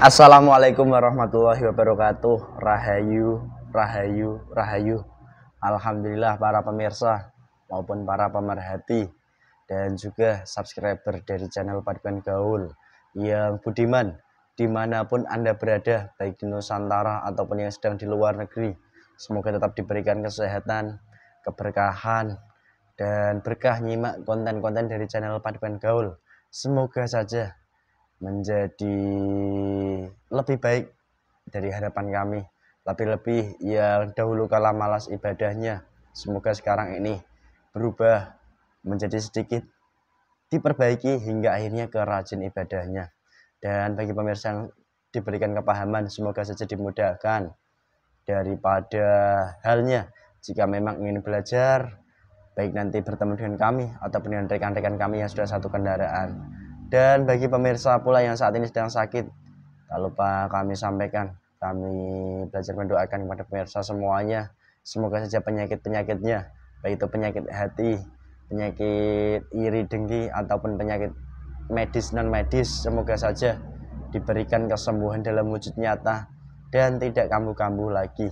Assalamualaikum warahmatullahi wabarakatuh. Rahayu, rahayu, rahayu. Alhamdulillah para pemirsa maupun para pemerhati dan juga subscriber dari channel Padukan Gaul yang budiman dimanapun Anda berada baik di Nusantara ataupun yang sedang di luar negeri. Semoga tetap diberikan kesehatan, keberkahan, dan berkah nyimak konten-konten dari channel Padukan Gaul. Semoga saja menjadi lebih baik dari harapan kami. Lebih-lebih yang dahulu kala malas ibadahnya, semoga sekarang ini berubah menjadi sedikit diperbaiki hingga akhirnya kerajin ibadahnya. Dan bagi pemirsa yang diberikan kepahaman, semoga saja dimudahkan daripada halnya. Jika memang ingin belajar, baik nanti bertemu dengan kami ataupun dengan rekan-rekan kami yang sudah satu kendaraan. Dan bagi pemirsa pula yang saat ini sedang sakit, tak lupa kami sampaikan, kami belajar mendoakan kepada pemirsa semuanya. Semoga saja penyakit-penyakitnya, baik itu penyakit hati, penyakit iri dengki, ataupun penyakit medis non medis, semoga saja diberikan kesembuhan dalam wujud nyata dan tidak kambuh-kambuh lagi.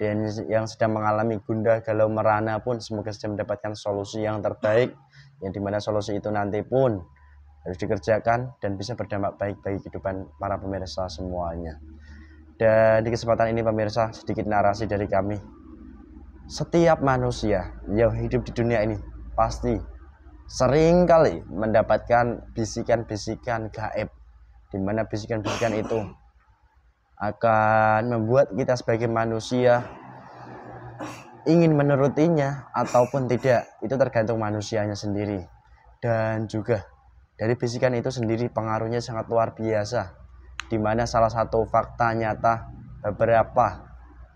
Dan yang sedang mengalami gundah galau merana pun semoga saja mendapatkan solusi yang terbaik yang dimana solusi itu nanti pun harus dikerjakan dan bisa berdampak baik bagi kehidupan para pemirsa semuanya. Dan di kesempatan ini pemirsa sedikit narasi dari kami. Setiap manusia yang hidup di dunia ini pasti sering kali mendapatkan bisikan-bisikan gaib di mana bisikan-bisikan itu akan membuat kita sebagai manusia ingin menurutinya ataupun tidak itu tergantung manusianya sendiri dan juga dari bisikan itu sendiri pengaruhnya sangat luar biasa, di mana salah satu fakta nyata beberapa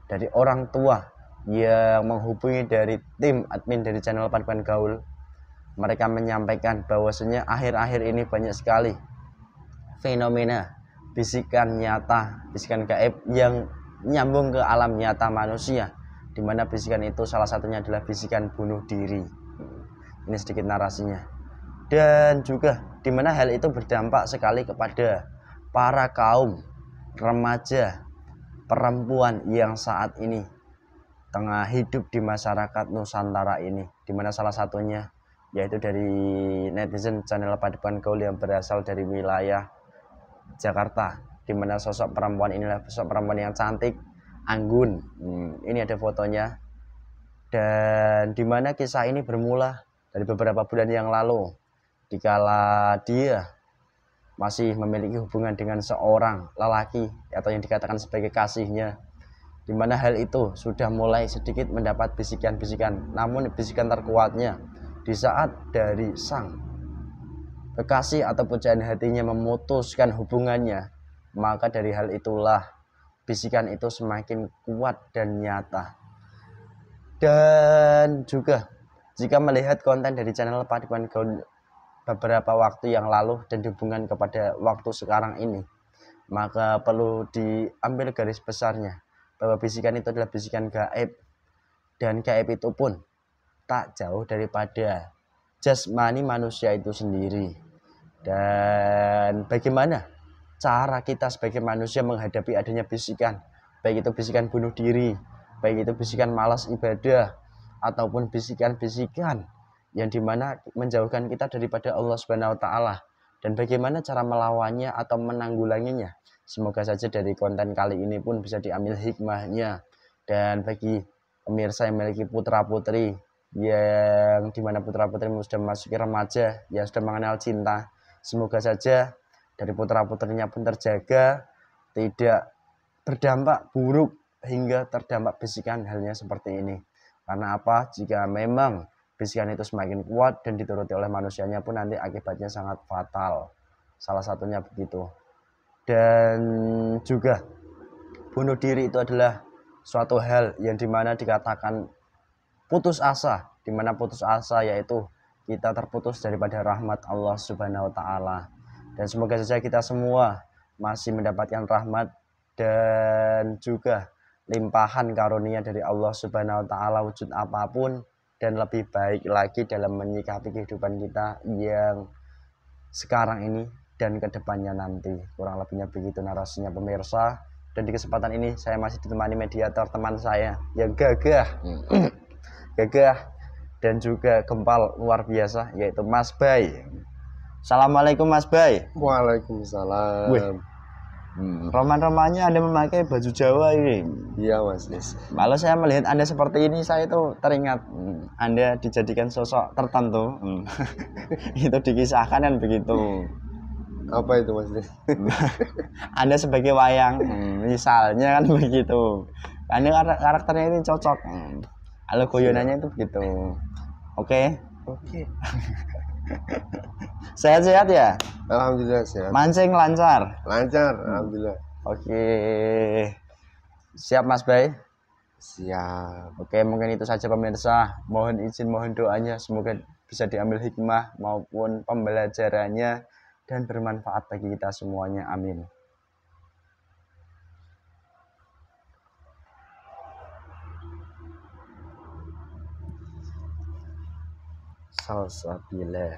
dari orang tua yang menghubungi dari tim admin dari channel Paduan Gaul, mereka menyampaikan bahwasanya akhir-akhir ini banyak sekali fenomena bisikan nyata, bisikan gaib yang nyambung ke alam nyata manusia, di mana bisikan itu salah satunya adalah bisikan bunuh diri. Ini sedikit narasinya dan juga di mana hal itu berdampak sekali kepada para kaum remaja perempuan yang saat ini tengah hidup di masyarakat Nusantara ini di mana salah satunya yaitu dari netizen channel Padepokan Gaul yang berasal dari wilayah Jakarta di mana sosok perempuan inilah sosok perempuan yang cantik anggun hmm, ini ada fotonya dan di mana kisah ini bermula dari beberapa bulan yang lalu dikala dia masih memiliki hubungan dengan seorang lelaki atau yang dikatakan sebagai kasihnya di mana hal itu sudah mulai sedikit mendapat bisikan-bisikan namun bisikan terkuatnya di saat dari sang kekasih atau pujaan hatinya memutuskan hubungannya maka dari hal itulah bisikan itu semakin kuat dan nyata dan juga jika melihat konten dari channel Padukan beberapa waktu yang lalu dan dihubungkan kepada waktu sekarang ini maka perlu diambil garis besarnya bahwa bisikan itu adalah bisikan gaib dan gaib itu pun tak jauh daripada jasmani manusia itu sendiri dan bagaimana cara kita sebagai manusia menghadapi adanya bisikan baik itu bisikan bunuh diri baik itu bisikan malas ibadah ataupun bisikan-bisikan yang dimana menjauhkan kita daripada Allah Subhanahu wa taala dan bagaimana cara melawannya atau menanggulanginya. Semoga saja dari konten kali ini pun bisa diambil hikmahnya dan bagi pemirsa yang memiliki putra-putri yang dimana putra putri sudah memasuki remaja yang sudah mengenal cinta semoga saja dari putra-putrinya pun terjaga tidak berdampak buruk hingga terdampak bisikan halnya seperti ini karena apa jika memang Bisikan itu semakin kuat dan dituruti oleh manusianya pun nanti akibatnya sangat fatal. Salah satunya begitu. Dan juga bunuh diri itu adalah suatu hal yang dimana dikatakan putus asa. Dimana putus asa yaitu kita terputus daripada rahmat Allah Subhanahu wa taala. Dan semoga saja kita semua masih mendapatkan rahmat dan juga limpahan karunia dari Allah Subhanahu wa taala wujud apapun dan lebih baik lagi dalam menyikapi kehidupan kita yang sekarang ini dan kedepannya nanti kurang lebihnya begitu narasinya pemirsa dan di kesempatan ini saya masih ditemani mediator teman saya yang gagah hmm. gagah dan juga gempal luar biasa yaitu Mas Bay Assalamualaikum Mas Bay Waalaikumsalam Wih, Hmm. Roman-romannya ada memakai baju Jawa ini. Iya, Mas. Yes. Malah saya melihat Anda seperti ini, saya itu teringat hmm. Anda dijadikan sosok tertentu. Hmm. itu dikisahkan dan begitu. Hmm. Apa itu, Mas? anda sebagai wayang, hmm, hmm misalnya kan begitu. Anda karakternya ini cocok. Hmm. Halo itu begitu. Oke. Okay? Oke. Okay. Sehat-sehat ya? Alhamdulillah sehat. Mancing lancar? Lancar, alhamdulillah. Oke. Siap Mas Bay? Siap. Oke, mungkin itu saja pemirsa. Mohon izin, mohon doanya semoga bisa diambil hikmah maupun pembelajarannya dan bermanfaat bagi kita semuanya. Amin. salsabila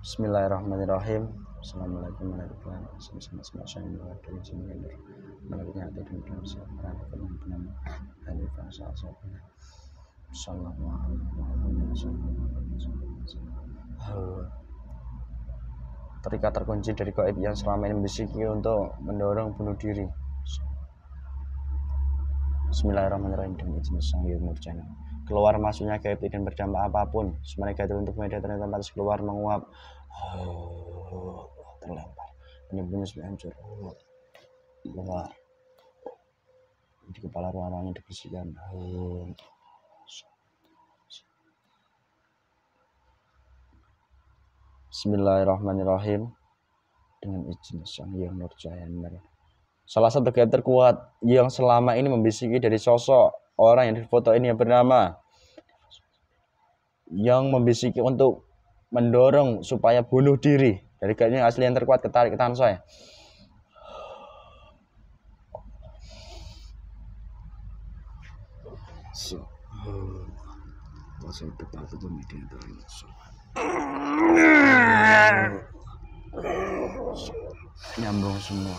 Bismillahirrahmanirrahim Assalamualaikum warahmatullahi wabarakatuh Terikat terkunci dari gaib yang selama ini bersikir untuk mendorong bunuh diri Bismillahirrahmanirrahim dan izin sang murjana. Keluar masuknya gaib tidak berdampak apapun. itu untuk media ternyata lantas keluar menguap. Oh, terlempar. Penyembunyi sudah hancur. Oh, keluar. Di kepala ruangannya dibersihkan. Oh, Bismillahirrahmanirrahim dengan izin Sang Hyang Nurjaya Salah satu gap terkuat yang selama ini membisiki dari sosok orang yang difoto ini yang bernama yang membisiki untuk mendorong supaya bunuh diri dari kayaknya asli yang terkuat ketarik ke tangan saya. So, nyambung semua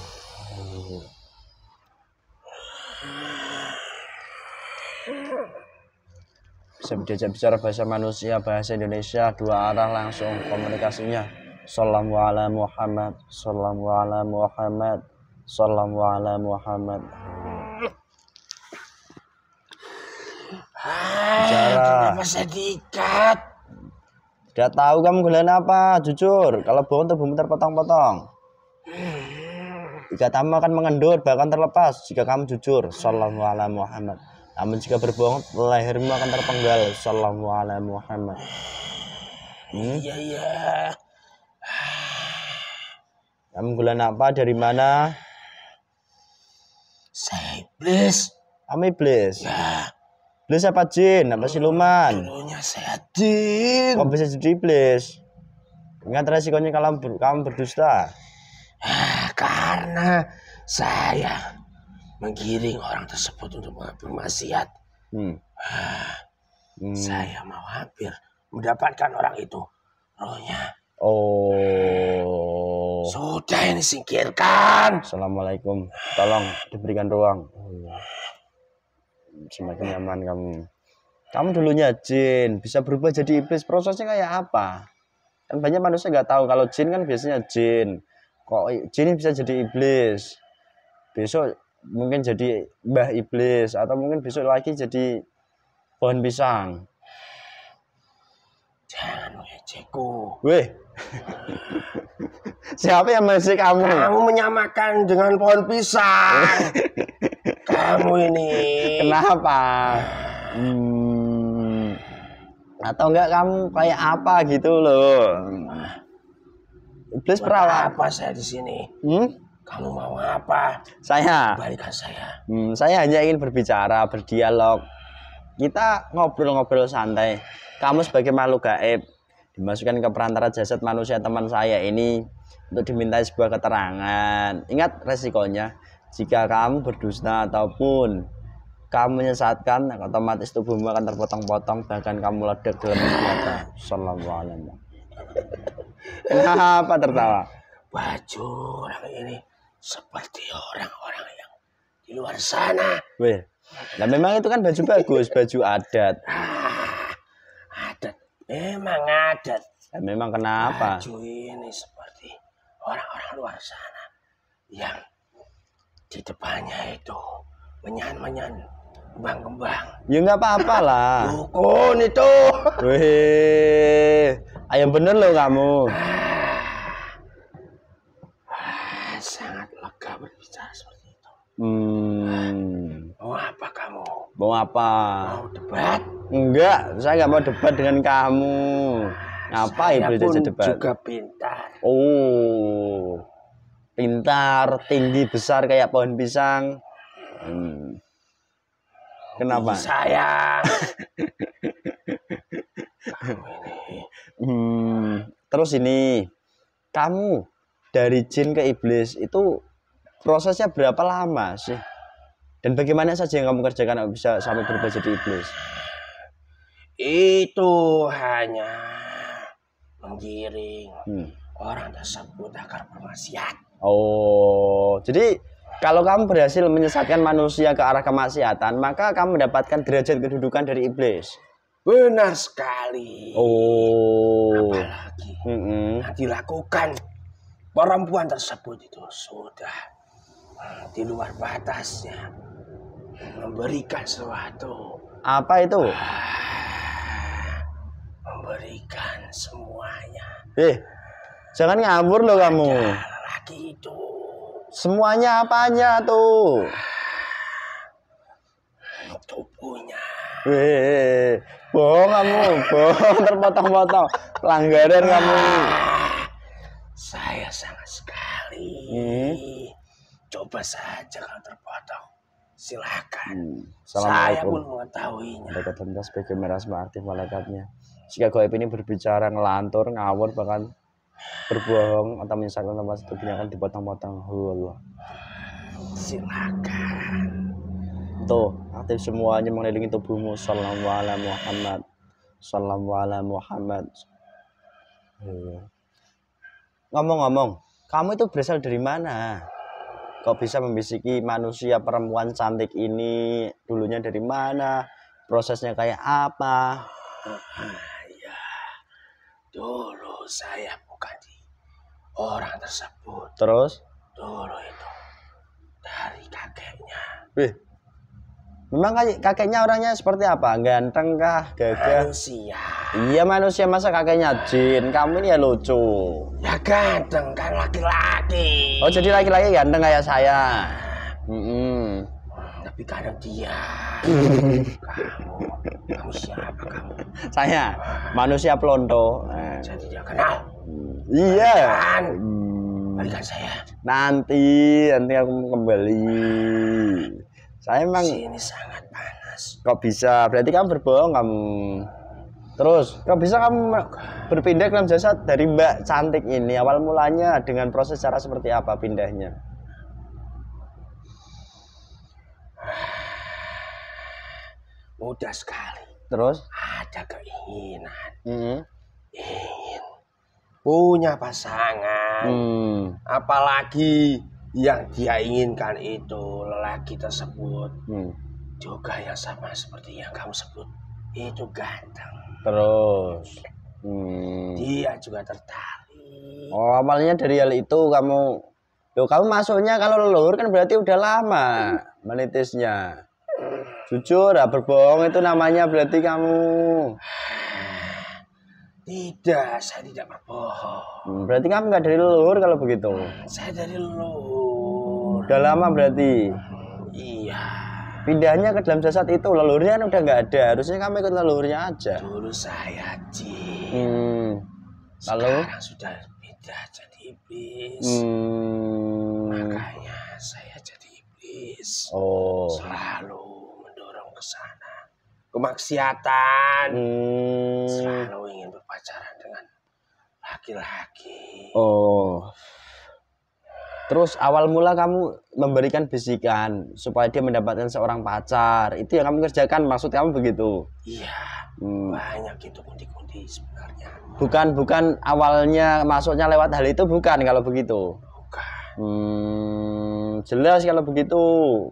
bisa diajak bicara bahasa manusia bahasa Indonesia dua arah langsung komunikasinya salam ala Muhammad salam ala Muhammad salam ala Muhammad Bicara masa saya diikat Gak tahu kamu gulain apa Jujur Kalau bohong bumi terpotong-potong hmm. Jika kamu akan mengendur bahkan terlepas jika kamu jujur. Sallallahu alaihi Muhammad. Namun jika berbohong lehermu akan terpenggal. Sallallahu alaihi Muhammad. Hmm? Iya iya. Kamu gulan apa dari mana? Saya iblis. Kamu iblis. Ya. Iblis apa jin? Apa siluman? Dulunya saya jin. Kok bisa jadi iblis? Ingat resikonya kalau kamu berdusta. Ah karena saya menggiring orang tersebut untuk mengambil maksiat. Hmm. Ah, hmm. Saya mau hampir mendapatkan orang itu rohnya. Oh. Sudah ini singkirkan. Assalamualaikum. Tolong diberikan ruang. Oh, iya. Semakin nyaman kamu. Kamu dulunya jin, bisa berubah jadi iblis. Prosesnya kayak apa? Kan banyak manusia nggak tahu. Kalau jin kan biasanya jin kok jin bisa jadi iblis besok mungkin jadi mbah iblis atau mungkin besok lagi jadi pohon pisang jangan mengejekku weh siapa yang masih kamu kamu menyamakan dengan pohon pisang kamu ini kenapa hmm. atau enggak kamu kayak apa gitu loh Iblis perawat. Apa saya di sini? Hmm? Kamu mau apa? Saya. Kembalikan saya. Hmm, saya hanya ingin berbicara, berdialog. Kita ngobrol-ngobrol santai. Kamu sebagai makhluk gaib dimasukkan ke perantara jasad manusia teman saya ini untuk dimintai sebuah keterangan. Ingat resikonya. Jika kamu berdusta ataupun kamu menyesatkan otomatis tubuhmu akan terpotong-potong bahkan kamu ledak dalam senjata Assalamualaikum. Kenapa tertawa? Baju orang ini seperti orang-orang yang di luar sana. Weh. Nah memang itu kan baju bagus, baju adat. Ah, adat. Memang adat. Nah, memang kenapa? Baju ini seperti orang-orang luar sana yang di depannya itu menyan-menyan kembang-kembang. Ya nggak apa-apa lah. Dukun itu. Weh, Ayo bener loh kamu. Ah, sangat lega berbicara seperti itu. Hmm. Mau apa kamu? Mau apa? Mau debat? Enggak, saya nggak mau debat dengan kamu. Ah, Ngapain belajar debat? juga pintar. Oh. Pintar, tinggi besar kayak pohon pisang. Hmm. Kenapa? Saya. hmm, terus ini kamu dari jin ke iblis itu prosesnya berapa lama sih? Dan bagaimana saja yang kamu kerjakan bisa sampai berubah jadi iblis? Itu hanya menggiring hmm. orang tersebut agar bermaksiat. Oh, jadi kalau kamu berhasil menyesatkan manusia ke arah kemaksiatan, maka kamu mendapatkan derajat kedudukan dari iblis. Benar sekali. Oh. Apalagi mm -hmm. dilakukan perempuan tersebut itu sudah eh, di luar batasnya memberikan sesuatu. Apa itu? Ah, memberikan semuanya. Eh, jangan ngabur loh kamu. Laki itu. Semuanya apanya tuh? Ah, tubuhnya. Eh, eh, eh bohong kamu bohong terpotong-potong pelanggaran kamu saya sangat sekali hmm. coba saja kalau terpotong silakan hmm. saya pun mengetahuinya mereka tentu sebagai merah aktif malaikatnya jika kau ini berbicara ngelantur ngawur bahkan berbohong atau menyesalkan tempat itu akan dipotong-potong Allah silakan itu aktif semuanya mengelilingi tubuhmu salam ala Muhammad salam ala Muhammad iya. ngomong-ngomong kamu itu berasal dari mana kau bisa membisiki manusia perempuan cantik ini dulunya dari mana prosesnya kayak apa ya dulu saya bukan orang tersebut terus dulu itu dari kakeknya Wih. Memang kakeknya orangnya seperti apa? Ganteng kah? Gagah? Manusia. Iya manusia masa kakeknya jin. Kamu ini ya lucu. Ya ganteng kan laki-laki. Oh jadi laki-laki ganteng kayak saya. Mm -mm. Tapi kadang dia. kamu, kamu siapa kamu? Saya manusia pelondo. Jadi eh. dia kenal. Iya. Kan? Balikan saya. Nanti, nanti aku kembali. Saya emang ini sangat panas. Kok bisa? Berarti kamu berbohong kamu. Terus, kok bisa kamu berpindah ke dalam jasa dari Mbak cantik ini? Awal mulanya dengan proses cara seperti apa pindahnya? Mudah sekali. Terus? Ada keinginan. Mm -hmm. Ingin punya pasangan. Mm. Apalagi yang dia inginkan itu lelaki tersebut hmm. juga yang sama seperti yang kamu sebut itu ganteng terus hmm. dia juga tertarik oh awalnya dari hal itu kamu lo kamu masuknya kalau leluhur kan berarti udah lama menitisnya jujur ya berbohong itu namanya berarti kamu tidak, saya tidak berbohong. Hmm, berarti kamu nggak dari leluhur kalau begitu? Hmm, saya dari leluhur. Udah lama berarti? Hmm, iya. Pindahnya ke dalam jasad itu leluhurnya kan udah nggak ada. Harusnya kamu ikut leluhurnya aja. Dulu saya jin. Hmm. Lalu? Sekarang sudah pindah jadi iblis. Hmm. Makanya saya jadi iblis. Oh. Selalu mendorong ke sana kemaksiatan. Hmm. Selalu ingin berpacaran dengan laki-laki. Oh. Terus awal mula kamu memberikan bisikan supaya dia mendapatkan seorang pacar. Itu yang kamu kerjakan maksud kamu begitu? Iya. Hmm. Banyak itu kundi-kundi sebenarnya. Bukan bukan awalnya masuknya lewat hal itu bukan kalau begitu. Bukan. Hmm, jelas kalau begitu.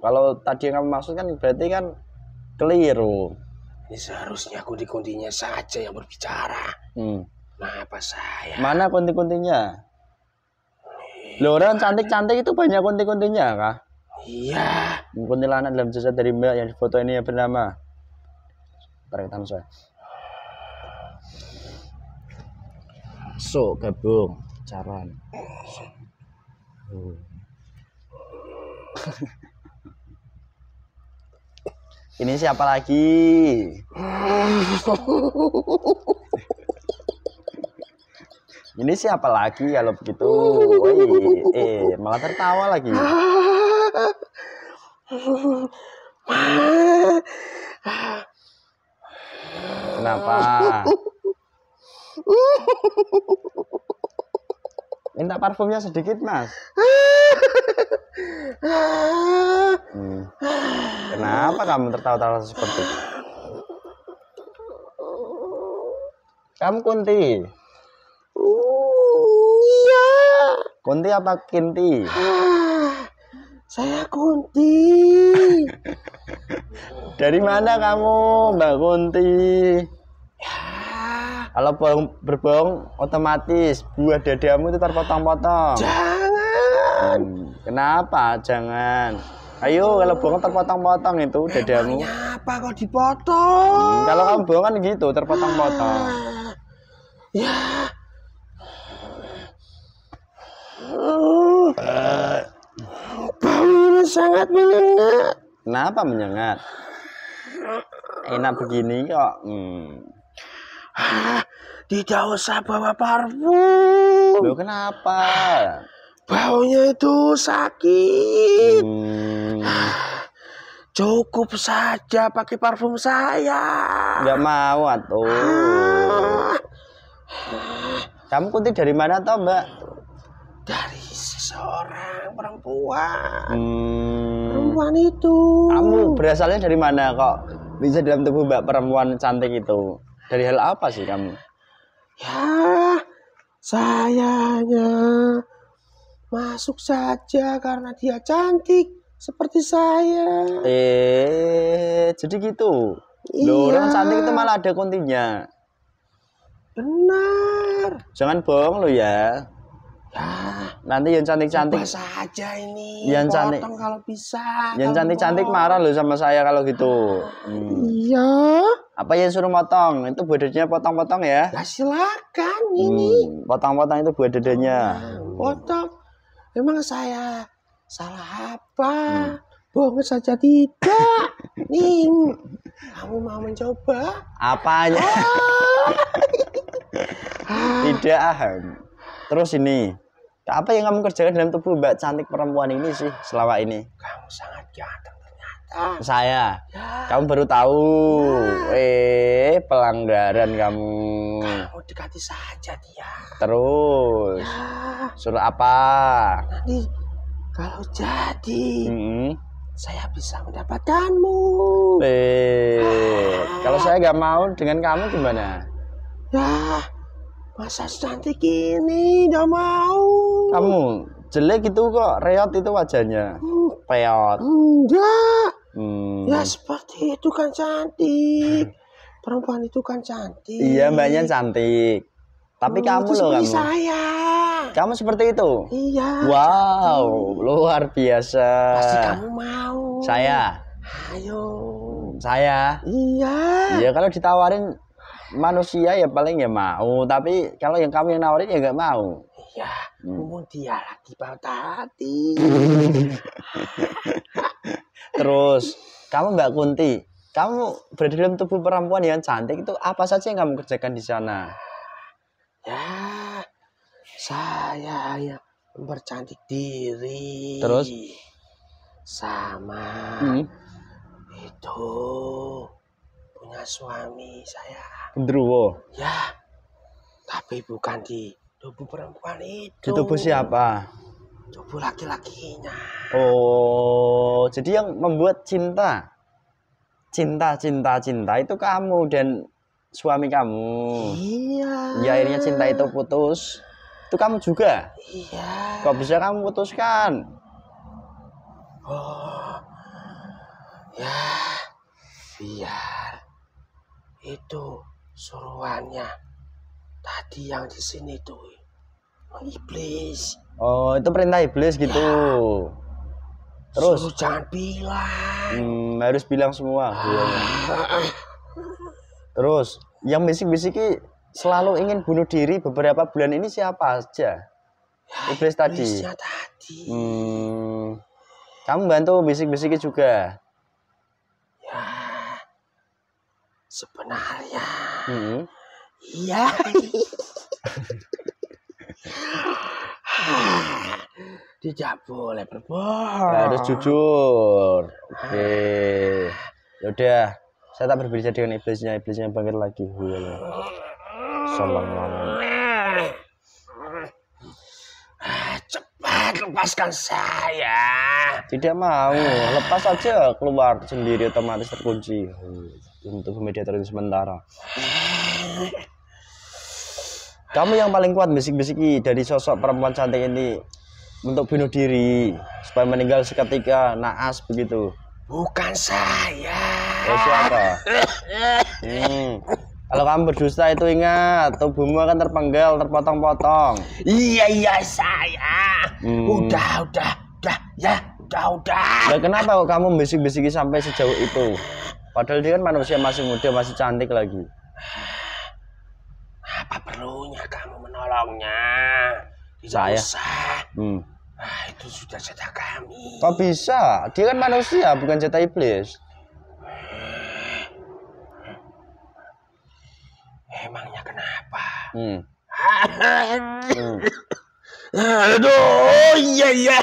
Kalau tadi yang kamu maksudkan berarti kan keliru. Ini seharusnya kunti-kuntinya saja yang berbicara. Hmm. Kenapa saya? Mana kunti-kuntinya? Eh, Loh, cantik-cantik itu banyak kunti-kuntinya kak. Iya. Hmm, kuntilanak dalam jasa dari Mbak yang foto ini yang bernama. Terkaitan saya. So, gabung caran. Hmm. Hmm. Ini siapa lagi? Ini siapa lagi kalau begitu? Woy, eh malah tertawa lagi. Kenapa? Minta parfumnya sedikit, Mas. hmm. Kenapa kamu tertawa-tawa seperti itu? Kamu Kunti. iya. Kunti apa Kinti? Saya Kunti. Dari mana kamu, Mbak Kunti? Kalau bohong, berbohong otomatis buah dadamu itu terpotong-potong. Jangan. Hmm, kenapa? Jangan. Ayo kalau bohong terpotong-potong itu dadamu. apa kok dipotong? Hmm, kalau kamu bohong kan gitu terpotong-potong. Ah, ya. Uh, ini sangat menyengat. Kenapa menyengat? Enak begini kok. Hmm. Ah, tidak usah bawa parfum Loh, kenapa baunya itu sakit hmm. cukup saja pakai parfum saya nggak mau atuh ah. kamu kunti dari mana toh mbak dari seseorang perempuan hmm. perempuan itu kamu berasalnya dari mana kok bisa dalam tubuh mbak perempuan cantik itu dari hal apa sih kamu Ya, sayangnya masuk saja karena dia cantik seperti saya. Eh, jadi gitu. Iya. Loh, orang cantik itu malah ada kontinya. Benar. Jangan bohong lo ya. Ah. nanti yang cantik-cantik. saja ini. Yang cantik. kalau bisa. Yang cantik-cantik marah loh sama saya kalau gitu. Ah, hmm. Iya. Apa yang suruh motong Itu buat dadanya potong-potong ya? nah, silakan ini. Hmm, potong-potong itu buat dadanya. Ah, potong. Memang saya salah apa? Hmm. Bohong saja tidak. Ning, kamu mau mencoba? Apanya? Ah. tidak ah. Terus ini, apa yang kamu kerjakan dalam tubuh mbak cantik perempuan ini sih selama ini kamu sangat ganteng ternyata saya ya. kamu baru tahu ya. eh pelanggaran kamu kamu dekati saja dia terus ya. suruh apa nanti kalau jadi mm -hmm. saya bisa mendapatkanmu eh ah. kalau saya nggak mau dengan kamu gimana ya masa cantik ini nggak mau kamu jelek itu kok reot itu wajahnya. Reot. Enggak. Hmm. Ya seperti itu kan cantik. Perempuan itu kan cantik. Iya, mbaknya cantik. Tapi hmm, kamu loh kamu. saya. Kamu seperti itu. Iya. Wow, hmm. luar biasa. Pasti kamu mau. Saya. Ayo. Saya. Iya. Iya, kalau ditawarin manusia ya paling ya mau, tapi kalau yang kamu yang nawarin ya nggak mau ya hmm. mumun dia lagi patah hati terus kamu Mbak Kunti kamu berada dalam tubuh perempuan yang cantik itu apa saja yang kamu kerjakan di sana ya saya ya mempercantik diri terus sama hmm. itu punya suami saya Gendruwo ya tapi bukan di tubuh perempuan itu di tubuh siapa tubuh laki-lakinya oh jadi yang membuat cinta cinta cinta cinta itu kamu dan suami kamu iya ya akhirnya cinta itu putus itu kamu juga iya kok bisa kamu putuskan oh ya biar itu suruhannya tadi yang di sini tuh oh, iblis oh itu perintah iblis gitu ya. terus Suruh jangan bilang hmm, harus bilang semua ah. iya, iya. terus yang bisik-bisiki selalu ingin bunuh diri beberapa bulan ini siapa aja ya, iblis tadi tadi hmm, kamu bantu bisik bisiki juga ya sebenarnya hmm Iya. Tidak boleh berbohong. Harus jujur. Oke. Okay. Ah. Yaudah, saya tak berbicara dengan iblisnya. Iblisnya bangkit lagi. Iya. Sombong banget. Cepat lepaskan saya. Tidak mau. Lepas saja keluar sendiri otomatis terkunci. Untuk media sementara. Kamu yang paling kuat bisik-bisiki dari sosok perempuan cantik ini untuk bunuh diri supaya meninggal seketika naas begitu. Bukan saya. Oh, siapa? hmm. Kalau kamu berdusta itu ingat tubuhmu akan terpenggal, terpotong-potong. Iya iya saya. Hmm. Udah udah udah ya udah udah. Nah, kenapa kok kamu bisik-bisiki sampai sejauh itu? Padahal dia kan manusia masih muda, masih cantik lagi. bawangnya tidak saya. usah hmm. ah, itu sudah jatah kami kok bisa dia kan manusia bukan jatah iblis eh, emangnya kenapa hmm. hmm. hmm. aduh oh, iya iya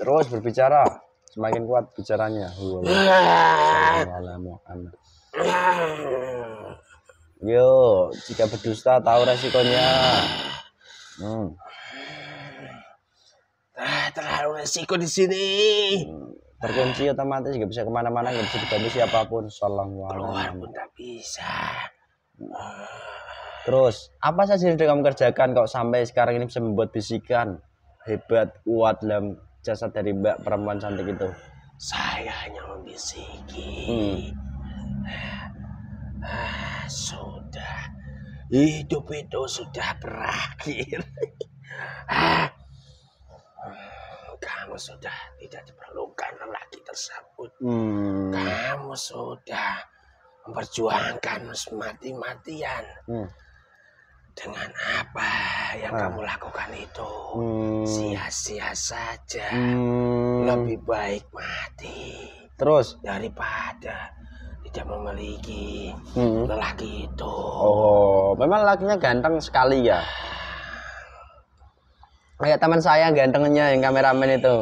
terus berbicara semakin kuat bicaranya Yo, jika berdusta tahu resikonya. Hmm. Ah, terlalu resiko di sini. Hmm. Terkunci otomatis nggak bisa kemana-mana, nggak bisa dibantu siapapun. Sallallahu Keluar pun tak bisa. Hmm. Terus, apa saja yang kamu kerjakan kok sampai sekarang ini bisa membuat bisikan hebat kuat dalam jasa dari mbak perempuan cantik itu? Saya hanya membisiki. Hmm. Ah sudah hidup itu sudah berakhir ah. kamu sudah tidak diperlukan lagi tersebut hmm. kamu sudah memperjuangkan mati-matian hmm. dengan apa yang hmm. kamu lakukan itu hmm. sia-sia hmm. saja hmm. lebih baik mati terus daripada tidak memiliki hmm. lelaki itu. Oh, memang lakinya ganteng sekali ya. Kayak teman saya gantengnya yang kameramen itu.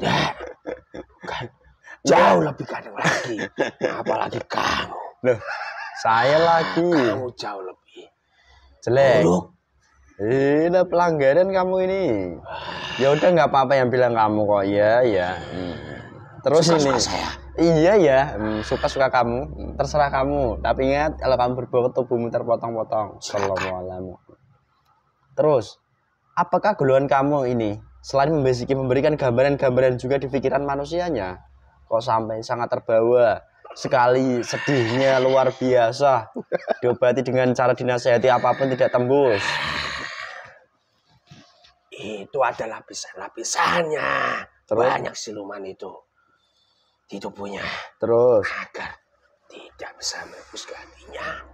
Ya, kan jauh lebih ganteng lagi. Apalagi kamu. Loh, saya lagi. Kamu jauh lebih. Jelek. Buruk. Ini pelanggaran kamu ini. Ya udah nggak apa-apa yang bilang kamu kok ya, ya. Hmm. Terus Suka -suka ini. saya Iya ya, iya. hmm, suka-suka kamu, terserah kamu. Tapi ingat, kalau kamu berbobot tubuhmu terpotong-potong. Assalamualaikum. Terus, apakah golongan kamu ini selain membesiki memberikan gambaran-gambaran juga di pikiran manusianya? Kok sampai sangat terbawa, sekali sedihnya luar biasa. Diobati dengan cara dinasehati apapun tidak tembus. Itu ada lapisan-lapisannya. Banyak siluman itu di tubuhnya. Terus agar tidak bisa menembus ke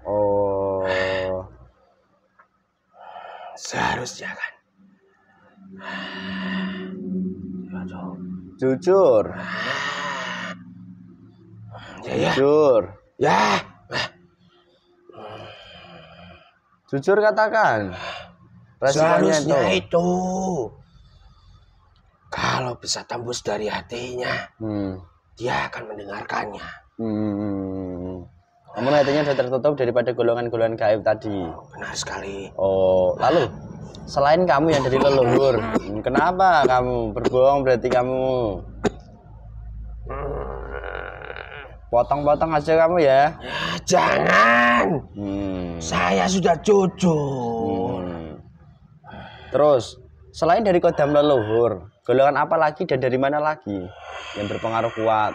Oh. seharusnya kan. Jujur. Ya, ya. Jujur. Ya. Jujur katakan. Seharusnya itu. itu. Kalau bisa tembus dari hatinya. Hmm dia akan mendengarkannya. Hmm. Namun hatinya sudah tertutup daripada golongan-golongan gaib tadi. Oh, benar sekali. Oh, lalu selain kamu yang dari leluhur, kenapa kamu berbohong berarti kamu? Potong-potong aja kamu ya. ya jangan. Hmm. Saya sudah jujur. Hmm. Terus Selain dari kodam leluhur, golongan apa lagi dan dari mana lagi yang berpengaruh kuat?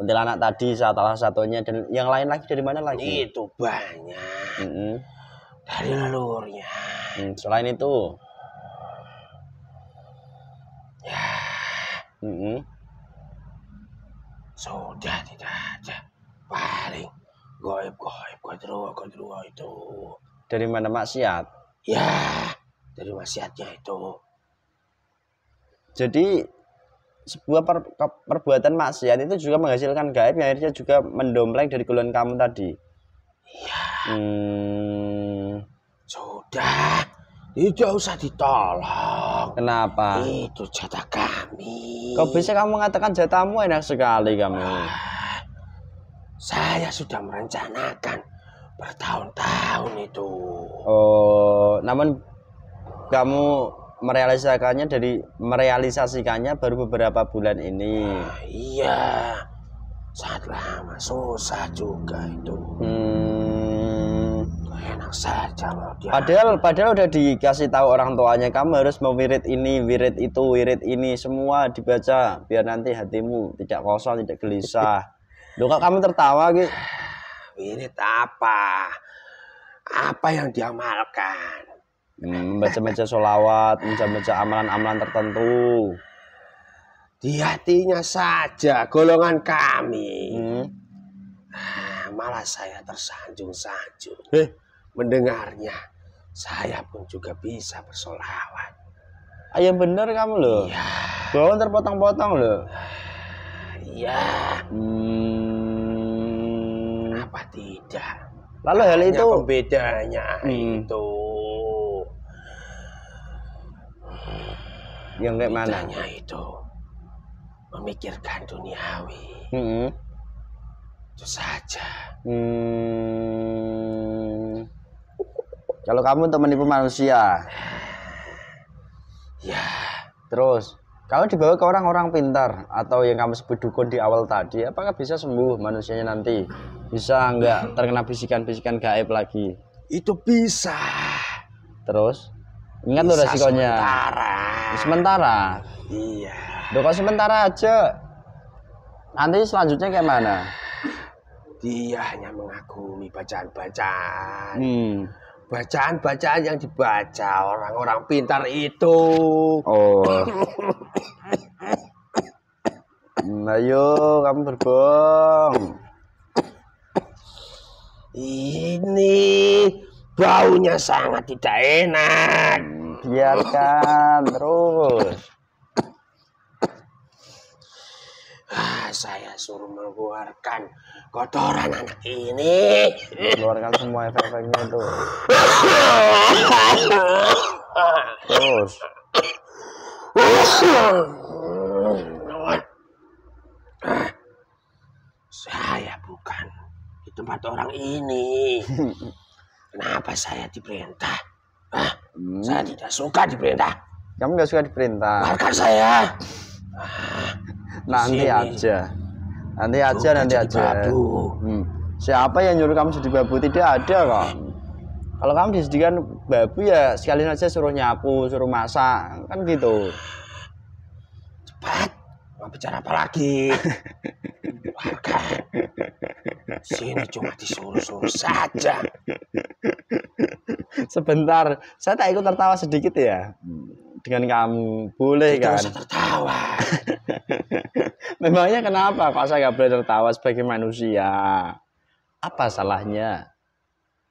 untuk anak tadi salah satunya dan yang lain lagi dari mana lagi? Itu banyak. Mm -hmm. Dari leluhurnya. Hmm, selain itu. Ya. Mm -hmm. Sudah tidak ada. Paling goib goib goib, goib, itu. Dari mana maksiat? Ya dari wasiatnya itu jadi sebuah per, perbuatan maksiat itu juga menghasilkan gaib yang akhirnya juga mendompleng dari kulon kamu tadi iya hmm. sudah tidak usah ditolong kenapa itu jatah kami kok bisa kamu mengatakan jatahmu enak sekali kamu Ah, saya sudah merencanakan bertahun-tahun itu oh namun kamu merealisasikannya dari merealisasikannya baru beberapa bulan ini. Ah, iya, sangat lama, susah juga itu. Hmm. Enak saja loh Padahal, padahal udah dikasih tahu orang tuanya kamu harus wirid ini, wirid itu, wirid ini semua dibaca biar nanti hatimu tidak kosong, tidak gelisah. Loh kamu tertawa gitu? Wirid apa? Apa yang diamalkan? membaca-baca solawat, membaca-baca amalan-amalan tertentu. Di hatinya saja golongan kami. Hmm. Ah, malah saya tersanjung-sanjung. Eh. Mendengarnya, saya pun juga bisa bersolawat. Ayam ah, bener kamu loh. Ya. Bawang terpotong-potong loh. Iya. Hmm. Kenapa tidak? Lalu hal itu bedanya hmm. itu yang kayak mana Tanya itu memikirkan duniawi hmm. itu saja hmm. kalau kamu untuk menipu manusia ya terus kalau dibawa ke orang-orang pintar atau yang kamu sebut dukun di awal tadi, apakah bisa sembuh manusianya nanti? Bisa nggak terkena bisikan-bisikan gaib lagi? Itu bisa. Terus? Ingat lo resikonya. Sementara. Sementara. Iya. Duh, kok sementara aja. Nanti selanjutnya kayak mana? Dia hanya mengagumi bacaan-bacaan. Hmm. Bacaan-bacaan yang dibaca orang-orang pintar itu. Oh. Nah, Ayo, kamu berbohong. Ini baunya sangat tidak enak biarkan terus ah, saya suruh mengeluarkan kotoran anak ini keluarkan semua efek-efeknya itu terus saya bukan di tempat orang ini kenapa saya diperintah Hmm. Saya tidak suka diperintah. Kamu nggak suka diperintah. Bahkan saya. Nah, nanti aja. Nanti aja, nanti aja. Babu. Hmm. Siapa yang nyuruh kamu jadi babu? Tidak ada kok. Kalau kamu disediakan babu ya sekali aja suruh nyapu, suruh masak, kan gitu bicara apa lagi? Warga, sini cuma disuruh-suruh saja. Sebentar, saya tak ikut tertawa sedikit ya. Hmm. Dengan kamu, boleh Kita kan? Tidak tertawa. Memangnya kenapa kok saya nggak boleh tertawa sebagai manusia? Apa salahnya?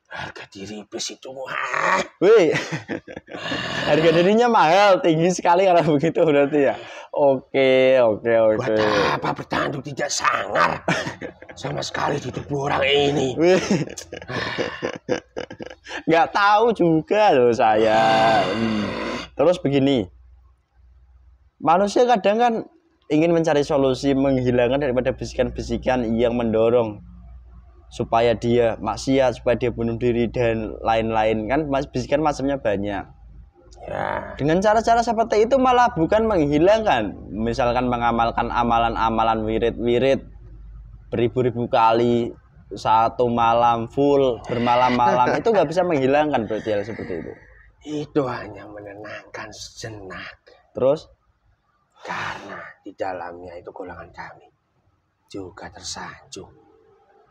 harga diri bis itu mahal. Wih, harga dirinya mahal, tinggi sekali kalau begitu berarti ya. Oke, oke, oke. Buat apa bertanduk tidak sangar sama sekali di tubuh orang ini. Wih. Gak tahu juga loh saya. Hmm. Terus begini, manusia kadang kan ingin mencari solusi menghilangkan daripada bisikan-bisikan yang mendorong supaya dia maksiat supaya dia bunuh diri dan lain-lain kan bisikan macamnya banyak ya. dengan cara-cara seperti itu malah bukan menghilangkan misalkan mengamalkan amalan-amalan wirid-wirid beribu-ribu kali satu malam full bermalam-malam itu nggak bisa menghilangkan berarti hal seperti itu itu hanya menenangkan sejenak terus karena di dalamnya itu golongan kami juga tersanjung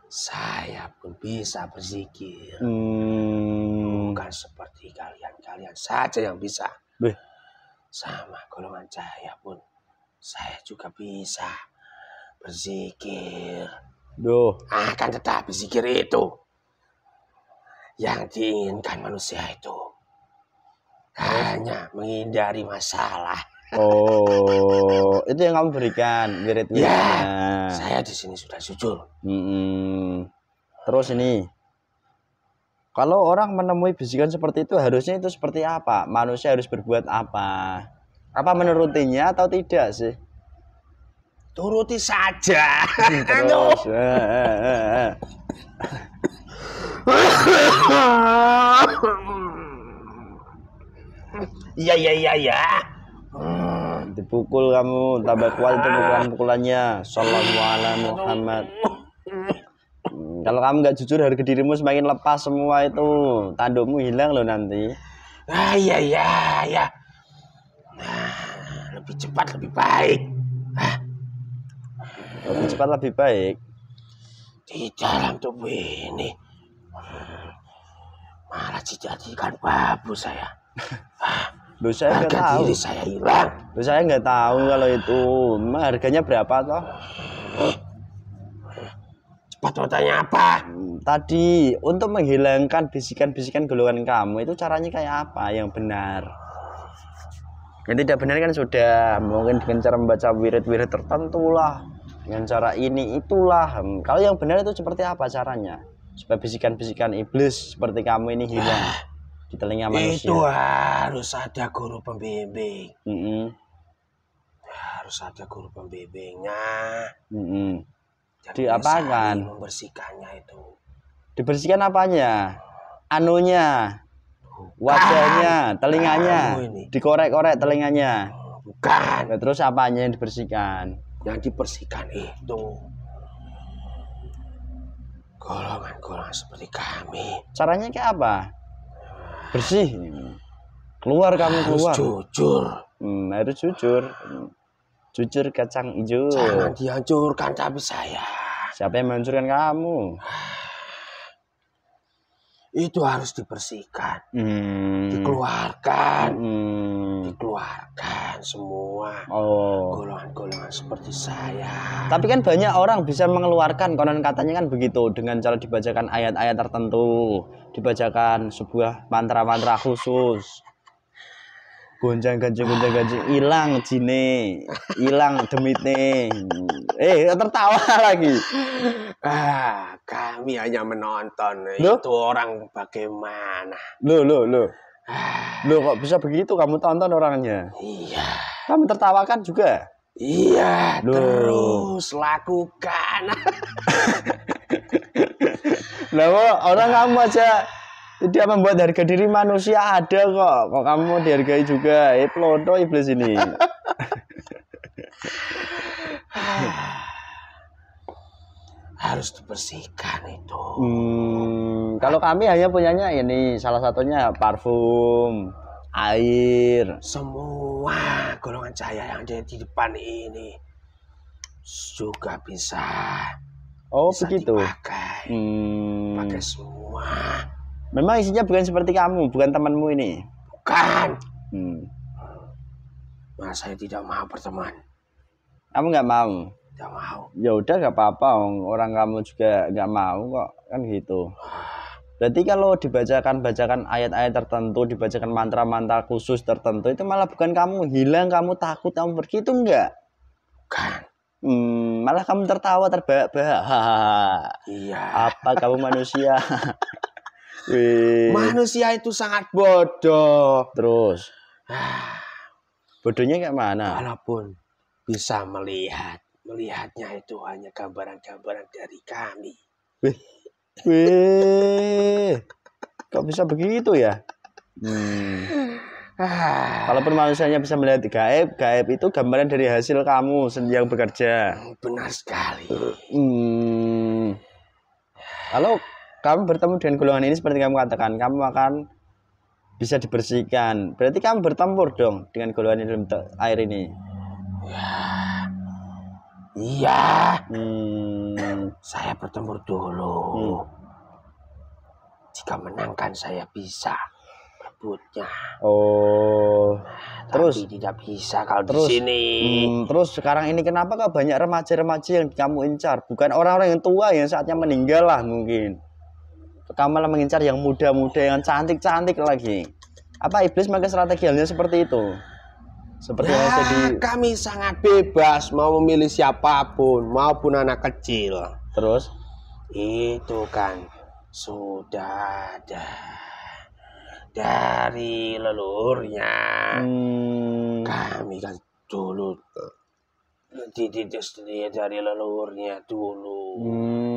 saya pun bisa berzikir. Hmm. Bukan seperti kalian, kalian saja yang bisa. Beh. Sama golongan cahaya pun saya juga bisa berzikir. Duh. Akan tetapi zikir itu yang diinginkan manusia itu hanya menghindari masalah. Oh, itu yang kamu berikan wirid-wiridnya. Ya, saya di sini sudah jujur. Hmm. Terus ini, kalau orang menemui bisikan seperti itu harusnya itu seperti apa? Manusia harus berbuat apa? Apa menurutinya atau tidak sih? Turuti saja. Terus. Eh, eh, eh, iya iya iya iya dipukul kamu tambah kuat itu bukan ah. pukulannya sallallahu Muhammad kalau kamu nggak jujur harga dirimu semakin lepas semua itu tandukmu hilang loh nanti ah iya iya iya nah, lebih cepat lebih baik lebih cepat lebih baik di dalam tubuh ini malah dijadikan babu saya ah. Loh saya nggak tahu. Diri saya hilang. Loh saya nggak tahu kalau itu. Memang harganya berapa toh? Cepat mau apa? Tadi untuk menghilangkan bisikan-bisikan golongan kamu itu caranya kayak apa yang benar? Yang tidak benar kan sudah mungkin dengan cara membaca wirid-wirid tertentu lah. Dengan cara ini itulah. Kalau yang benar itu seperti apa caranya? Supaya bisikan-bisikan iblis seperti kamu ini hilang. Ah, di telinga manusia. Itu harus ada guru pembimbing. Mm -hmm. Harus ada guru pembimbingnya. Mm -hmm. Jadi kan Membersihkannya itu. Dibersihkan apanya? Anunya, wajahnya, telinganya, dikorek-korek telinganya. Bukan. Nah, terus apanya yang dibersihkan? Yang dibersihkan itu golongan-golongan seperti kami. Caranya kayak apa? bersih keluar kamu keluar harus jujur hmm, harus jujur jujur kacang hijau jangan dihancurkan tapi saya siapa yang menghancurkan kamu itu harus dibersihkan, hmm. dikeluarkan, hmm. dikeluarkan semua oh. golongan-golongan oh. Golongan -golongan seperti saya. Tapi kan banyak orang bisa mengeluarkan konon katanya kan begitu dengan cara dibacakan ayat-ayat tertentu, dibacakan sebuah mantra-mantra khusus goncang ganjing goncang ganjing hilang jine hilang demit nih. eh tertawa lagi ah kami hanya menonton lo? itu orang bagaimana lo lo lo ah. lo kok bisa begitu kamu tonton orangnya iya kamu tertawakan juga iya lo. terus lakukan lah orang nah. kamu aja tidak membuat harga diri manusia ada kok. Kok kamu dihargai juga? iploto eh, iblis ini. harus dibersihkan itu. Hmm, kalau kami hanya punyanya ini salah satunya parfum, air, semua golongan cahaya yang ada di depan ini juga bisa. Oh bisa begitu. Dipakai, hmm. pakai semua. Memang isinya bukan seperti kamu, bukan temanmu ini. Bukan. Hmm. Nah, saya tidak mau berteman. Kamu nggak mau? Tidak mau. Ya udah nggak apa-apa, orang kamu juga nggak mau kok, kan gitu. Berarti kalau dibacakan bacakan ayat-ayat tertentu, dibacakan mantra-mantra khusus tertentu itu malah bukan kamu hilang, kamu takut, kamu pergi itu enggak. Bukan. Hmm, malah kamu tertawa terbahak-bahak. Iya. Apa kamu manusia? Manusia itu sangat bodoh. Terus. Ah. Bodohnya kayak mana? Walaupun bisa melihat, melihatnya itu hanya gambaran-gambaran dari kami. Wih. Wih. Kok bisa begitu ya? Hmm. Ah. Walaupun manusianya bisa melihat gaib, gaib itu gambaran dari hasil kamu yang bekerja. Benar sekali. Hmm. Kalau kamu bertemu dengan golongan ini seperti kamu katakan kamu akan bisa dibersihkan berarti kamu bertempur dong dengan golongan ini dalam air ini ya iya hmm. saya bertempur dulu hmm. jika menangkan saya bisa rebutnya oh nah, terus tidak bisa kalau terus, di sini hmm, terus sekarang ini kenapa kok banyak remaja-remaja yang kamu incar bukan orang-orang yang tua yang saatnya meninggal lah mungkin kamu malah mengincar yang muda-muda yang cantik-cantik lagi apa iblis maka strategi seperti itu seperti nah, jadi kami sangat bebas mau memilih siapapun maupun anak kecil terus itu kan sudah ada dari leluhurnya hmm. kami kan dulu dari leluhurnya dulu hmm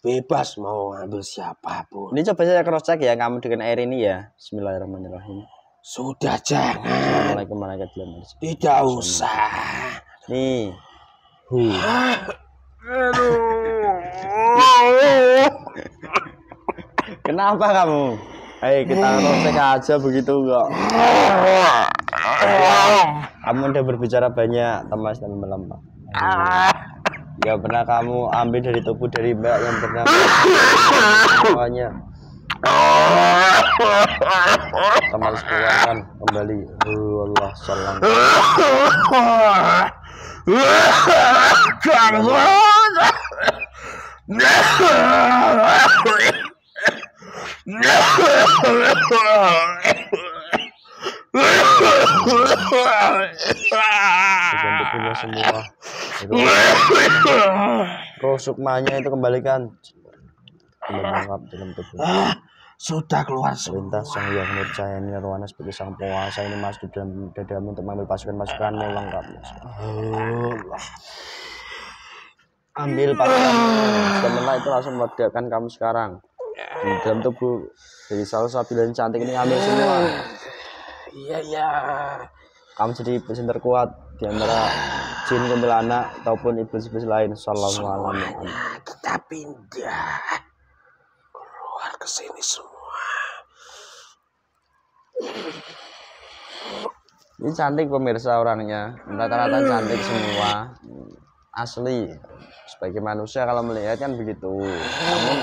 bebas mau ambil siapapun. Ini coba saya cross check ya kamu dengan air ini ya. Bismillahirrahmanirrahim. Sudah jangan. Assalamualaikum warahmatullahi wabarakatuh. Tidak usah. Nih. Kenapa kamu? Hei, eh, kita hmm. cross check aja begitu enggak. kamu udah berbicara banyak, teman dan nggak pernah kamu ambil dari tubuh dari mbak yang pernah semuanya teman sekeluarkan kembali Allah salam bentuknya semua itu roh sukmanya itu kembalikan lengkap dalam tubuh ah, sudah keluar Perintah sang yang percaya ini nirwana sebagai sang penguasa ini masuk dalam dadamu untuk mengambil pasukan-pasukan lengkap Allah ambil pasukan setelah itu langsung meledakkan kamu sekarang di dalam tubuh dari salah satu dan cantik ini ambil semua Iya iya. Kamu jadi iblis terkuat di antara jin kuntilanak ataupun iblis-iblis lain. Sallallahu Kita pindah keluar ke sini semua. Ini cantik pemirsa orangnya. Rata-rata cantik semua. Asli. Sebagai manusia kalau melihat kan begitu. Namun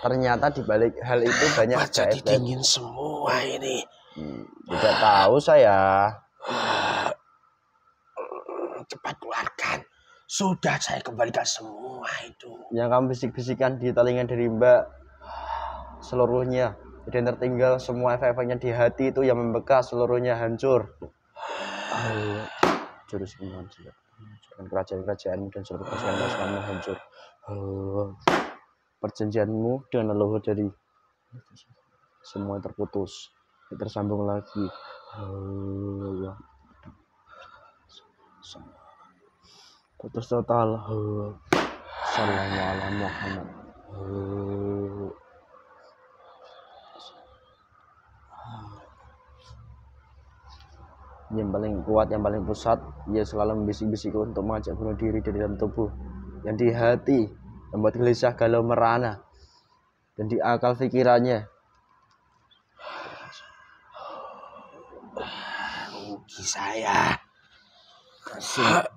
ternyata dibalik hal itu banyak jadi dingin semua ini. Tidak tahu saya. Cepat keluarkan. Sudah saya kembalikan semua itu. Yang kamu bisik-bisikan di telinga dari Mbak seluruhnya. Jadi tertinggal semua efek-efeknya di hati itu yang membekas seluruhnya hancur. jurus iman kerajaan kerajaan-kerajaanmu dan seluruh pasukan-pasukanmu hancur. perjanjianmu dengan leluhur dari semua terputus. Tersambung lagi putus total Assalamualaikum Muhammad yang paling kuat yang paling pusat ia ya selalu membisik-bisik untuk mengajak bunuh diri dari dalam tubuh yang di hati membuat gelisah galau merana dan di akal pikirannya kaki saya. Kasih.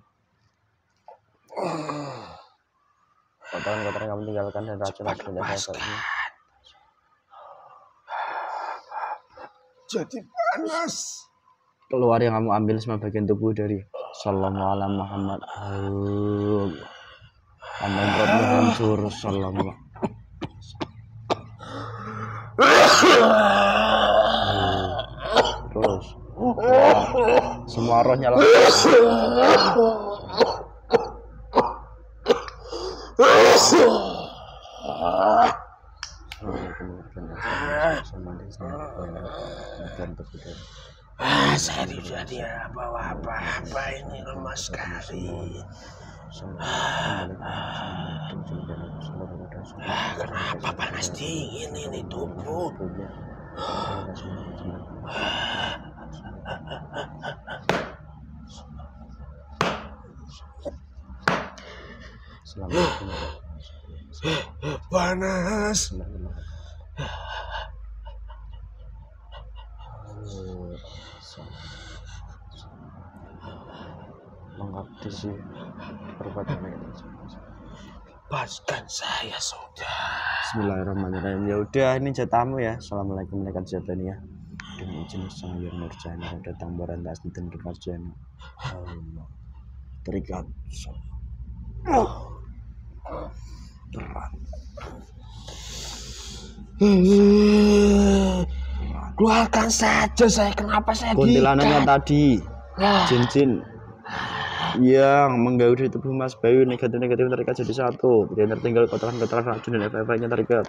Kotoran-kotoran kamu tinggalkan dan racun racun sudah saya Jadi panas. Keluar yang kamu ambil semua bagian tubuh dari Sallallahu Muhammad. Kandang perutmu hancur. Sallallahu Semua rohnya langsung. Ah, saya tidak dia bawa apa-apa ini lemas sekali. Ah, kenapa panas dingin ini tubuh? Ah. Assalamualaikum panas menghabisi perbuatan negatif Lepaskan saya sudah Bismillahirrahmanirrahim ya udah ini jatamu ya Assalamualaikum warahmatullahi wabarakatuh dengan jenis yang nurjana ada tambaran tasdi dan nurjana Allah terikat keluarkan saja saya kenapa saya kuntilanaknya tadi cincin yang menggaul di tubuh Mas Bayu negatif-negatif terikat jadi satu tidak tertinggal kotoran-kotoran racun dan efek-efeknya terikat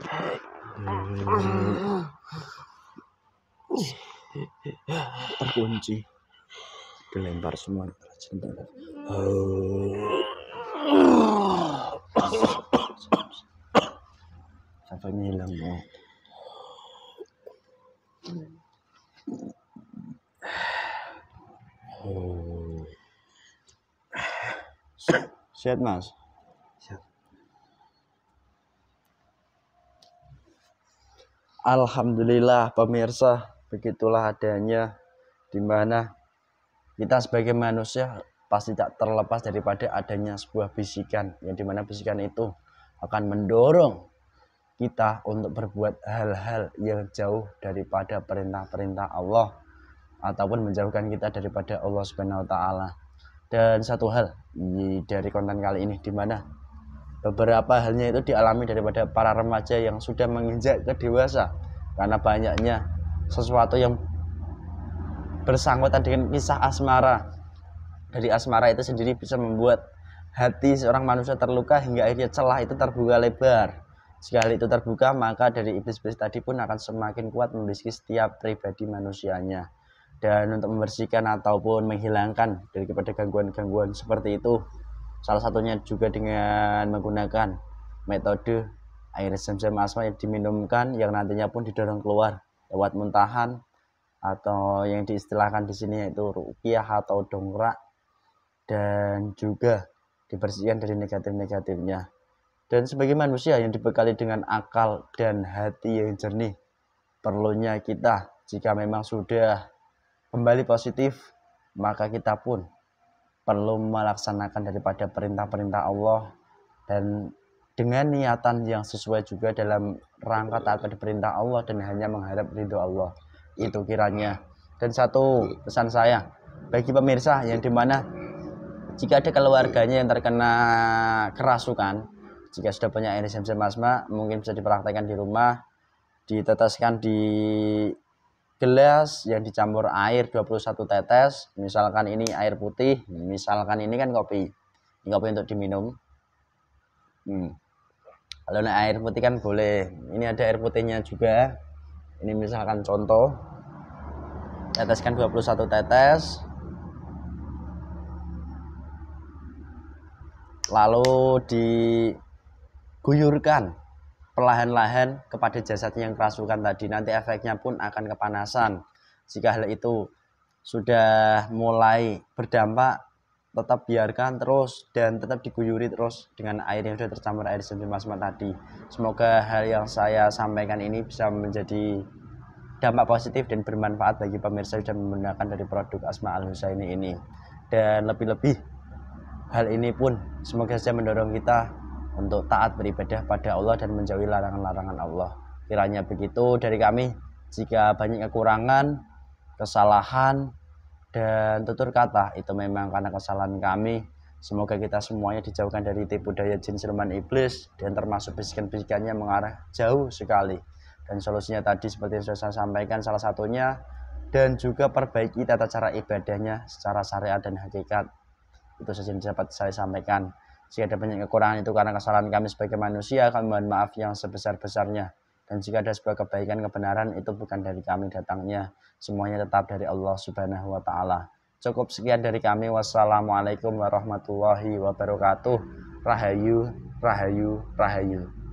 terkunci dilempar semua cinta sampai hilang mau Sehat mas Alhamdulillah pemirsa begitulah adanya dimana kita sebagai manusia pasti tak terlepas daripada adanya sebuah bisikan yang dimana bisikan itu akan mendorong kita untuk berbuat hal-hal yang jauh daripada perintah-perintah Allah ataupun menjauhkan kita daripada Allah Subhanahu wa taala. Dan satu hal dari konten kali ini di mana beberapa halnya itu dialami daripada para remaja yang sudah menginjak ke dewasa karena banyaknya sesuatu yang bersangkutan dengan kisah asmara dari asmara itu sendiri bisa membuat hati seorang manusia terluka hingga akhirnya celah itu terbuka lebar sekali itu terbuka maka dari iblis-iblis tadi pun akan semakin kuat membisiki setiap pribadi manusianya dan untuk membersihkan ataupun menghilangkan daripada gangguan-gangguan seperti itu salah satunya juga dengan menggunakan metode air zam-zam asma yang diminumkan yang nantinya pun didorong keluar lewat muntahan atau yang diistilahkan di sini yaitu rukiah atau dongkrak dan juga dibersihkan dari negatif-negatifnya. Dan sebagai manusia yang dibekali dengan akal dan hati yang jernih, perlunya kita jika memang sudah kembali positif, maka kita pun perlu melaksanakan daripada perintah-perintah Allah dan dengan niatan yang sesuai juga dalam rangka taat pada perintah Allah dan hanya mengharap ridho Allah itu kiranya dan satu pesan saya bagi pemirsa yang dimana jika ada keluarganya yang terkena kerasukan jika sudah punya air masma mungkin bisa dipraktekkan di rumah diteteskan di gelas yang dicampur air 21 tetes misalkan ini air putih misalkan ini kan kopi ini kopi untuk diminum hmm kalau naik air putih kan boleh ini ada air putihnya juga ini misalkan contoh teteskan 21 tetes lalu diguyurkan perlahan-lahan kepada jasad yang kerasukan tadi nanti efeknya pun akan kepanasan jika hal itu sudah mulai berdampak tetap biarkan terus dan tetap diguyuri terus dengan air yang sudah tercampur air sendi plasma tadi. Semoga hal yang saya sampaikan ini bisa menjadi dampak positif dan bermanfaat bagi pemirsa yang menggunakan dari produk Asma Al Husaini ini. Dan lebih-lebih hal ini pun semoga saja mendorong kita untuk taat beribadah pada Allah dan menjauhi larangan-larangan Allah. Kiranya begitu dari kami. Jika banyak kekurangan, kesalahan, dan tutur kata itu memang karena kesalahan kami Semoga kita semuanya dijauhkan dari tipu daya jin siluman iblis dan termasuk bisikan-bisikannya mengarah jauh sekali. Dan solusinya tadi seperti yang sudah saya sampaikan salah satunya dan juga perbaiki tata cara ibadahnya secara syariat dan hakikat. Itu saja yang dapat saya sampaikan. Jika ada banyak kekurangan itu karena kesalahan kami sebagai manusia, kami mohon maaf yang sebesar-besarnya. Dan jika ada sebuah kebaikan, kebenaran itu bukan dari kami datangnya. Semuanya tetap dari Allah Subhanahu wa taala. Cukup sekian dari kami. Wassalamualaikum warahmatullahi wabarakatuh. Rahayu, rahayu, rahayu.